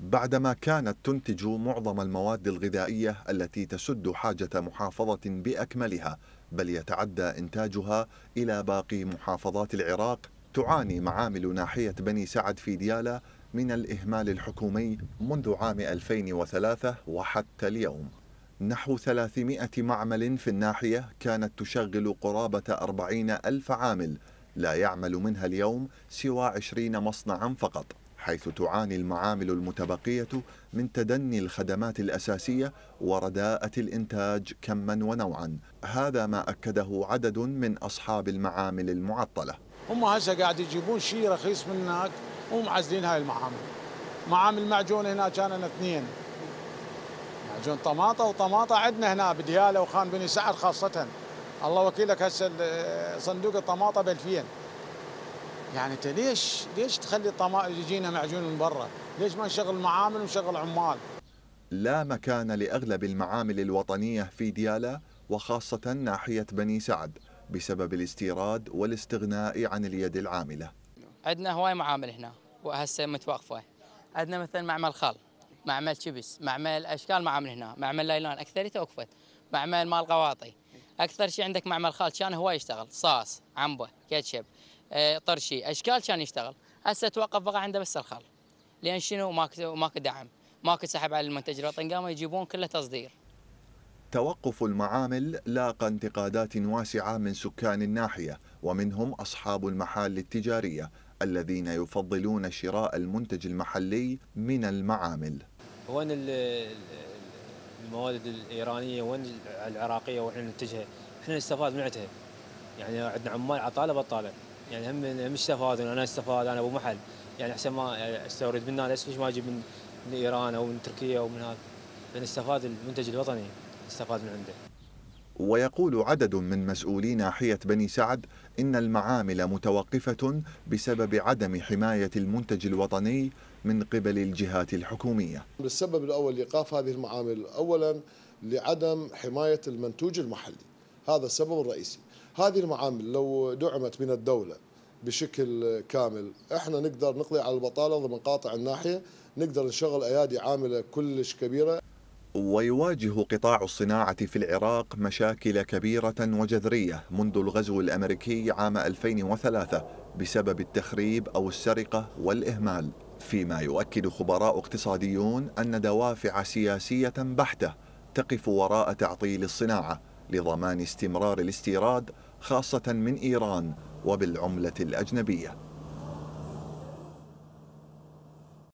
بعدما كانت تنتج معظم المواد الغذائية التي تسد حاجة محافظة بأكملها بل يتعدى إنتاجها إلى باقي محافظات العراق تعاني معامل ناحية بني سعد في ديالى من الإهمال الحكومي منذ عام 2003 وحتى اليوم نحو 300 معمل في الناحية كانت تشغل قرابة 40 ألف عامل لا يعمل منها اليوم سوى عشرين مصنعا فقط حيث تعاني المعامل المتبقية من تدني الخدمات الأساسية ورداءة الإنتاج كما ونوعا هذا ما أكده عدد من أصحاب المعامل المعطلة هم هسه قاعد يجيبون شيء رخيص من هناك ومعزلين هاي المعامل معامل معجون هنا كان اثنين معجون طماطة وطماطة عندنا هنا بديالة وخان بني سعد خاصةً الله وكيلك هسه صندوق الطماطه ب 2000 يعني انت ليش ليش تخلي الطماطم يجينا معجون من برا؟ ليش ما نشغل معامل ونشغل عمال؟ لا مكان لاغلب المعامل الوطنيه في ديالا وخاصه ناحيه بني سعد بسبب الاستيراد والاستغناء عن اليد العامله. عندنا هواي معامل هنا وهسه متوقفه. عندنا مثلا معمل خال، معمل شبس، معمل اشكال معامل هنا، معمل لايلون اكثريته وقفت، معمل مال قواطي. اكثر شيء عندك معمل خال كان هو يشتغل صاص عنبه كاتشب آه، طرشي اشكال كان يشتغل هسه توقف بقى عنده بس الخال لان شنو ماكو ماكو دعم ماكو سحب على المنتج الوطني قاموا يجيبون كله تصدير توقف المعامل لاقى انتقادات واسعه من سكان الناحيه ومنهم اصحاب المحال التجاريه الذين يفضلون شراء المنتج المحلي من المعامل. هو الموارد الايرانيه وين العراقيه واحنا نتجهها؟ احنا نستفاد من يعني عندنا عمال عطاله بطاله يعني هم مش استفادوا انا استفاد انا ابو محل يعني احسن ما استورد منها ليش ما اجيب من من ايران او من تركيا او من هذا فنستفاد المنتج الوطني نستفاد من عنده ويقول عدد من مسؤولي ناحية بني سعد إن المعامل متوقفة بسبب عدم حماية المنتج الوطني من قبل الجهات الحكومية السبب الأول لإيقاف هذه المعامل أولا لعدم حماية المنتوج المحلي هذا السبب الرئيسي هذه المعامل لو دعمت من الدولة بشكل كامل احنا نقدر نقضي على البطالة ضمن قاطع الناحية نقدر نشغل أيادي عاملة كلش كبيرة ويواجه قطاع الصناعة في العراق مشاكل كبيرة وجذرية منذ الغزو الأمريكي عام 2003 بسبب التخريب أو السرقة والإهمال فيما يؤكد خبراء اقتصاديون أن دوافع سياسية بحتة تقف وراء تعطيل الصناعة لضمان استمرار الاستيراد خاصة من إيران وبالعملة الأجنبية